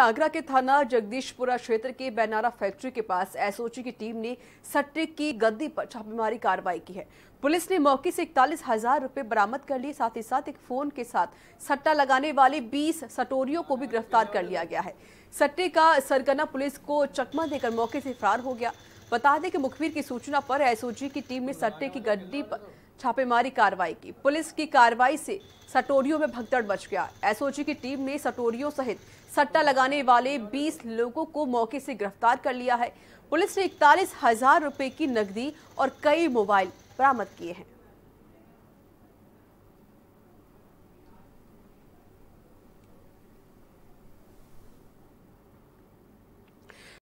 आगरा के थाना जगदीशपुरा क्षेत्र के बैनारा फैक्ट्री के पास एसओजी की टीम ने सट्टे की गद्दी पर छापेमारी कार्रवाई की है पुलिस ने मौके से इकतालीस हजार रूपए बरामद कर लिए साथ ही साथ एक फोन के साथ सट्टा लगाने वाले 20 सटोरियों को भी गिरफ्तार कर लिया गया है सट्टे का सरगना पुलिस को चकमा देकर मौके से फरार हो गया बता दें कि मुखबिर की सूचना पर एसओजी की टीम ने सट्टे की गड्डी पर छापेमारी कार्रवाई की पुलिस की कार्रवाई से सटोरियों में भगदड़ मच गया एसओजी की टीम ने सटोरियों सहित सट्टा लगाने वाले 20 लोगों को मौके से गिरफ्तार कर लिया है पुलिस ने इकतालीस हजार रुपए की नकदी और कई मोबाइल बरामद किए हैं